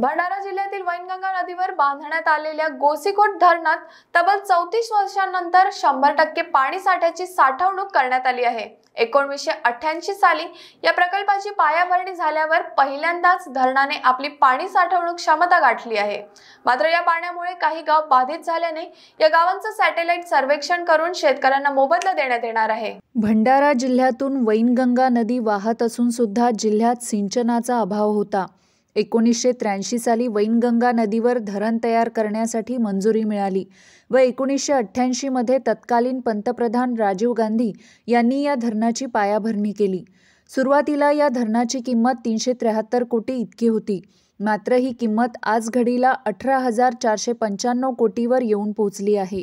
भंडारा जिल्ह्यातील वैनगंगा नदीवर बांधण्यात आलेल्या गोसीकोट धरणात तब्बल चौतीस वर्षांनंतर शंभर टक्के पाणी साठ्याची साठवणूक करण्यात आली आहे एकोणीसशे अठ्ठ्याऐंशी साली या प्रकल्पाची पायाभरणी झाल्यावर पहिल्यांदाच धरणाने आपली पाणी साठवणूक क्षमता गाठली आहे मात्र या पाण्यामुळे काही गाव बाधित झाल्याने या गावांचं सॅटेलाइट सर्वेक्षण करून शेतकऱ्यांना मोबदला देण्यात येणार आहे भंडारा जिल्ह्यातून वैनगंगा नदी वाहत असून सुद्धा जिल्ह्यात सिंचनाचा अभाव होता एकोणीसशे त्र्याऐंशी साली वैनगंगा नदीवर धरण तयार करण्यासाठी मंजुरी मिळाली व एकोणीसशे अठ्ठ्याऐंशीमध्ये तत्कालीन पंतप्रधान राजीव गांधी यांनी या धरणाची पायाभरणी केली सुरुवातीला या धरणाची किंमत तीनशे त्र्याहत्तर कोटी इतकी होती मात्र ही किंमत आज घडीला अठरा हजार चारशे पंच्याण्णव कोटीवर येऊन पोहोचली आहे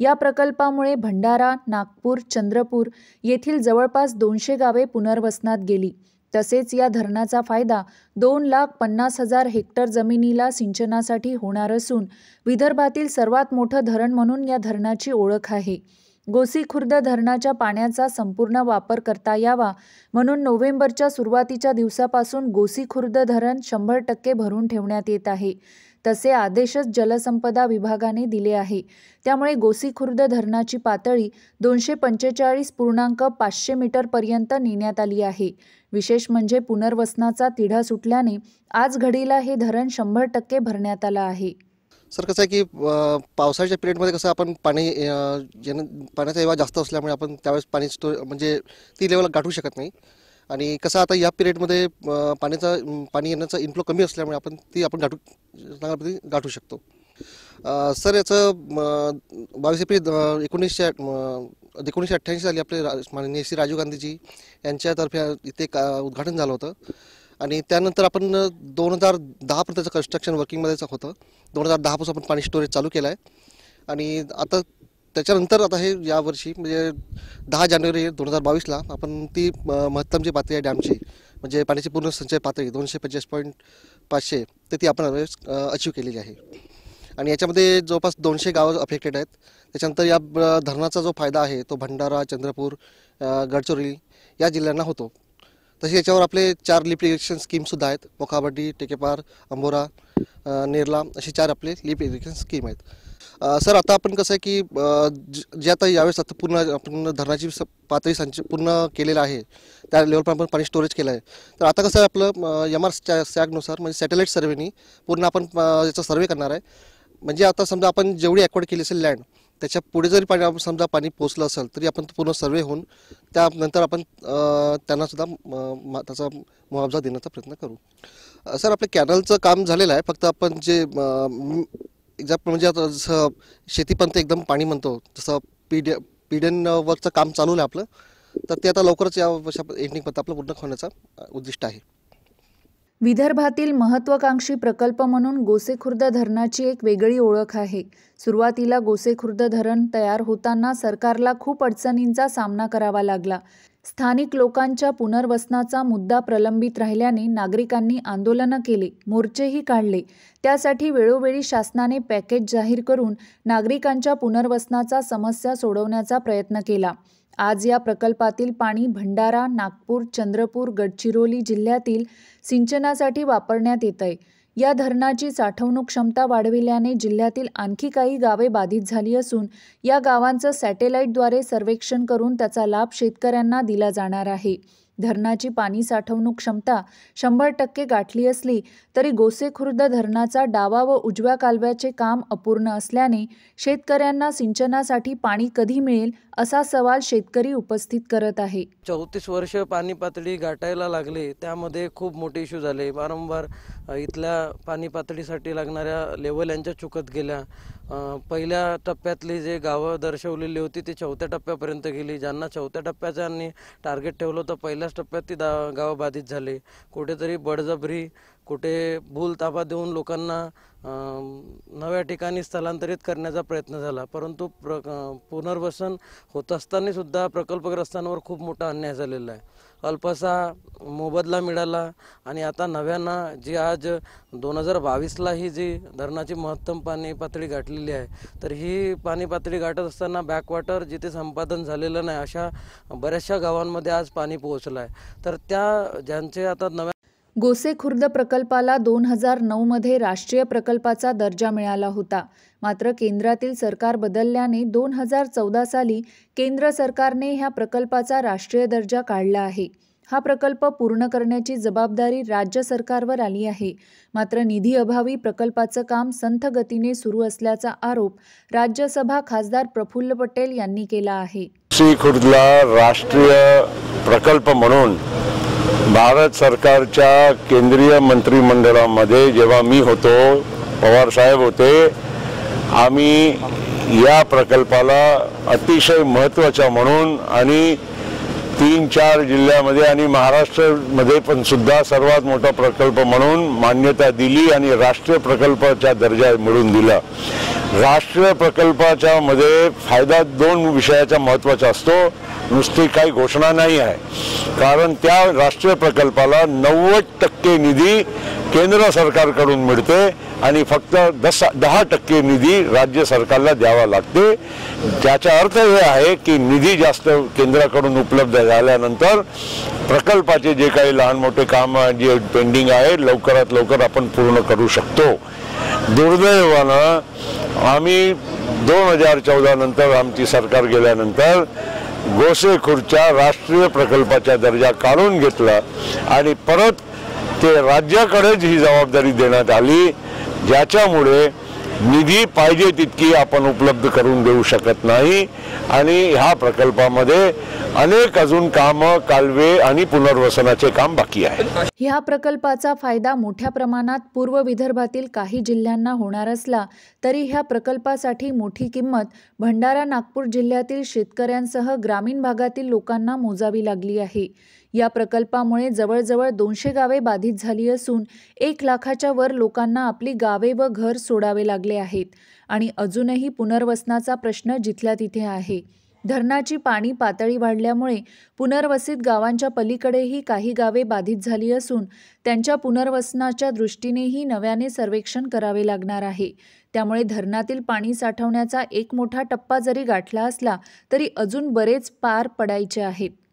या प्रकल्पामुळे भंडारा नागपूर चंद्रपूर येथील जवळपास दोनशे गावे पुनर्वसनात गेली तसेच या धरणाचा फायदा दोन लाख पन्नास हजार हेक्टर जमिनीला सिंचनासाठी होणार असून विदर्भातील सर्वात मोठं धरण म्हणून या धरणाची ओळख आहे गोसीखुर्द धरणाच्या पाण्याचा संपूर्ण वापर करता यावा म्हणून नोव्हेंबरच्या सुरुवातीच्या दिवसापासून गोसीखुर्द धरण शंभर टक्के भरून ठेवण्यात येत आहे तसे आदेशच जलसंपदा विभागाने दिले आहे त्यामुळे गोसीखुर्द धरणाची पातळी दोनशे पंचेचाळीस पूर्णांक पाचशे मीटरपर्यंत नेण्यात आली आहे विशेष म्हणजे पुनर्वसनाचा तिढा सुटल्याने आज घडीला हे धरण शंभर टक्के भरण्यात आलं आहे सर कसं आहे की पावसाळ्याच्या पिरियडमध्ये कसं आपण पाणी पाण्याचा एवढा जास्त असल्यामुळे आपण त्यावेळेस पाणी स्टो म्हणजे ती लेवल गाठू शकत नाही आणि कसं आता या पिरियडमध्ये पाण्याचा पाणी येण्याचा इन्फ्लो कमी असल्यामुळे आपण ती आपण गाठू चांगल्या गाठू शकतो सर याचं बावीस एप्रिल एकोणीसशे एकोणीसशे अठ्ठ्याऐंशी साली आपले माननीय श्री राजीव गांधीजी यांच्यातर्फे इथे का उद्घाटन झालं होतं आणि त्यानंतर आपण दोन हजार दहापर्यंत त्याचं कन्स्ट्रक्शन वर्किंगमध्येच होतं दोन हजार दहापासून आपण पाणी स्टोरेज चालू केलं आहे आणि आता त्याच्यानंतर आता हे यावर्षी म्हणजे दहा जानेवारी दोन हजार बावीसला आपण ती महत्तम जी पातळी आहे डॅमची म्हणजे पाण्याची पूर्ण संचय पातळी दोनशे पंचेचाळीस पॉईंट पाचशे ते ती आपण अचीव केलेली आहे आणि याच्यामध्ये जवळपास दोनशे गावं अफेक्टेड आहेत त्याच्यानंतर या धरणाचा जो फायदा आहे तो भंडारा चंद्रपूर गडचिरोली या जिल्ह्यांना होतो तसे याच्यावर आपले चार लिप इरिगेशन स्कीमसुद्धा आहेत मोखाबड्डी टेकेपार अंबोरा नेरला असे चार आपले लिप इरिगेशन स्कीम आहेत सर आता आपण कसं आहे की जे आता यावेळेस आता पूर्ण आपण धरणाची पातळी संच पूर्ण केलेलं आहे त्या लेवलपर्यंत आपण पाणी स्टोरेज केलं आहे तर आता कसं आहे आपलं यम आर सॅगनुसार म्हणजे सॅटेलाईट सर्वेनी पूर्ण आपण याचा सर्वे करणार आहे म्हणजे आता समजा आपण जेवढी ॲक्वर्ड केली असेल लँड त्याच्या पुढे जरी पाणी आपण समजा पाणी पोचलं असेल तरी आपण पूर्ण सर्वे होऊन त्यानंतर आपण त्यांनासुद्धा त्याचा मुआवजा देण्याचा प्रयत्न करू सर आपल्या कॅनलचं काम झालेलं आहे फक्त आपण जे एक्झाम्पल म्हणजे आता जसं शेतीपंत एकदम पाणी म्हणतो जसं पीड पीडन वर्कचं काम चालू आहे आपलं तर ते आता लवकरच या वर्षा एंडिंगपर्यंत आपलं पूर्ण होण्याचा उद्दिष्ट आहे विदर्भातील महत्त्वाकांक्षी प्रकल्प म्हणून गोसेखुर्द धरणाची एक वेगळी ओळख आहे सुरुवातीला गोसेखुर्द धरण तयार होताना सरकारला खूप अडचणींचा सामना करावा लागला स्थानिक लोकांच्या पुनर्वसनाचा मुद्दा प्रलंबित राहिल्याने नागरिकांनी आंदोलनं केले मोर्चेही काढले त्यासाठी वेळोवेळी शासनाने पॅकेज जाहीर करून नागरिकांच्या पुनर्वसनाचा समस्या सोडवण्याचा प्रयत्न केला आज या प्रकल्पातील पाणी भंडारा नागपूर चंद्रपूर गडचिरोली जिल्ह्यातील सिंचनासाठी वापरण्यात येत आहे या धरणाची साठवणूक क्षमता वाढविल्याने जिल्ह्यातील आणखी काही गावे बाधित झाली असून या गावांचं सॅटेलाईटद्वारे सर्वेक्षण करून त्याचा लाभ शेतकऱ्यांना दिला जाणार आहे धरणाची पाणी साठवणूक क्षमता शंभर टक्के गाठली असली तरी गोसेखुर्द धरणाचा डावा व उजव्या कालव्याचे काम अपूर्ण असल्याने शेतकऱ्यांना सिंचनासाठी पाणी कधी मिळेल असा सवाल शेतकरी उपस्थित करत आहे चौतीस वर्ष पाणी पातळी गाठायला लागले त्यामध्ये खूप मोठे इश्यू झाले वारंवार इथल्या पाणी पातळीसाठी लागणाऱ्या लेवल यांच्या चुकत गेल्या पहिल्या टप्प्यातली जे गावं दर्शवलेली होती ती चौथ्या टप्प्यापर्यंत गेली ज्यांना चौथ्या टप्प्याच्यांनी टार्गेट ठेवलं होतं पहिल्याच टप्प्यात ती दा गावं बाधित झाली कुठेतरी बडजबरी कुठे भूल ताबा देऊन लोकांना नव्या ठिकाणी स्थलांतरित करण्याचा प्रयत्न झाला परंतु प्र पुनर्वसन होत असतानासुद्धा प्रकल्पग्रस्तांवर खूप मोठा अन्याय झालेला आहे अल्पसा मोबदला मिळाला आणि आता नव्यानं जी आज दोन हजार बावीसला ही जी धरणाची महत्तम पाणी पातळी गाठलेली आहे तर ही पाणी पातळी गाठत असताना बॅकवॉटर जिथे संपादन झालेलं नाही अशा बऱ्याचशा गावांमध्ये आज पाणी पोहोचलं आहे तर त्या ज्यांचे आता नव्या गोसेखुर्द प्रकल्पाला दोन हजार नऊमध्ये राष्ट्रीय प्रकल्पाचा दर्जा मिळाला होता मात्र केंद्रातील सरकार बदलल्याने दोन हजार चौदा साली केंद्र सरकारने ह्या प्रकल्पाचा राष्ट्रीय दर्जा काढला आहे हा प्रकल्प पूर्ण करण्याची जबाबदारी राज्य सरकारवर आली आहे मात्र निधी अभावी प्रकल्पाचं काम संथ गतीने सुरू असल्याचा आरोप राज्यसभा खासदार प्रफुल्ल पटेल यांनी केला आहे राष्ट्रीय प्रकल्प म्हणून भारत सरकारच्या केंद्रीय मंत्रिमंडळामध्ये जेव्हा मी होतो पवारसाहेब होते आम्ही या प्रकल्पाला अतिशय महत्त्वाचा म्हणून आणि तीन चार जिल्ह्यामध्ये आणि महाराष्ट्रमध्ये पण सुद्धा सर्वात मोठा प्रकल्प म्हणून मान्यता दिली आणि राष्ट्रीय प्रकल्पाच्या दर्जा मिळून दिला राष्ट्रीय प्रकल्पाच्या मध्ये फायदा दोन विषयाचा महत्त्वाचा असतो नुसती काही घोषणा नाही आहे कारण त्या राष्ट्रीय प्रकल्पाला नव्वद टक्के निधी केंद्र सरकारकडून मिळते आणि फक्त दसा दहा टक्के निधी राज्य सरकारला द्यावा लागते त्याचा अर्थ हे आहे की निधी जास्त केंद्राकडून उपलब्ध झाल्यानंतर प्रकल्पाचे जे काही लहान मोठे काम जे पेंडिंग आहे लवकरात लवकर आपण पूर्ण करू शकतो दुर्दैवानं आम्ही दोन हजार नंतर आमची सरकार गेल्यानंतर गोसेखुर्च्या राष्ट्रीय प्रकल्पाचा दर्जा काढून घेतला आणि परत ते राज्याकडेच ही जबाबदारी देण्यात आली ज्याच्यामुळे निधी पाहिजे तितकी आपण उपलब्ध करून देऊ शकत नाही आणि ह्या प्रकल्पामध्ये अनेक अजून कामं कालवे आणि पुनर्वसनाचे काम बाकी आहे ह्या प्रकल्पाचा फायदा मोठ्या प्रमाणात पूर्व विदर्भातील काही जिल्ह्यांना होणार असला तरी ह्या प्रकल्पासाठी मोठी किंमत भंडारा नागपूर जिल्ह्यातील शेतकऱ्यांसह ग्रामीण भागातील लोकांना मोजावी लागली आहे या प्रकल्पामुळे जवळजवळ दोनशे गावे बाधित झाली असून एक लाखाच्या वर लोकांना आपली गावे व घर सोडावे लागले आहेत आणि अजूनही पुनर्वसनाचा प्रश्न जिथल्या तिथे आहे धरणाची पाणी पातळी वाढल्यामुळे पुनर्वसित गावांच्या पलीकडेही काही गावे बाधित झाली असून त्यांच्या पुनर्वसनाच्या दृष्टीनेही नव्याने सर्वेक्षण करावे लागणार आहे त्यामुळे धरणातील पाणी साठवण्याचा एक मोठा टप्पा जरी गाठला असला तरी अजून बरेच पार पडायचे आहेत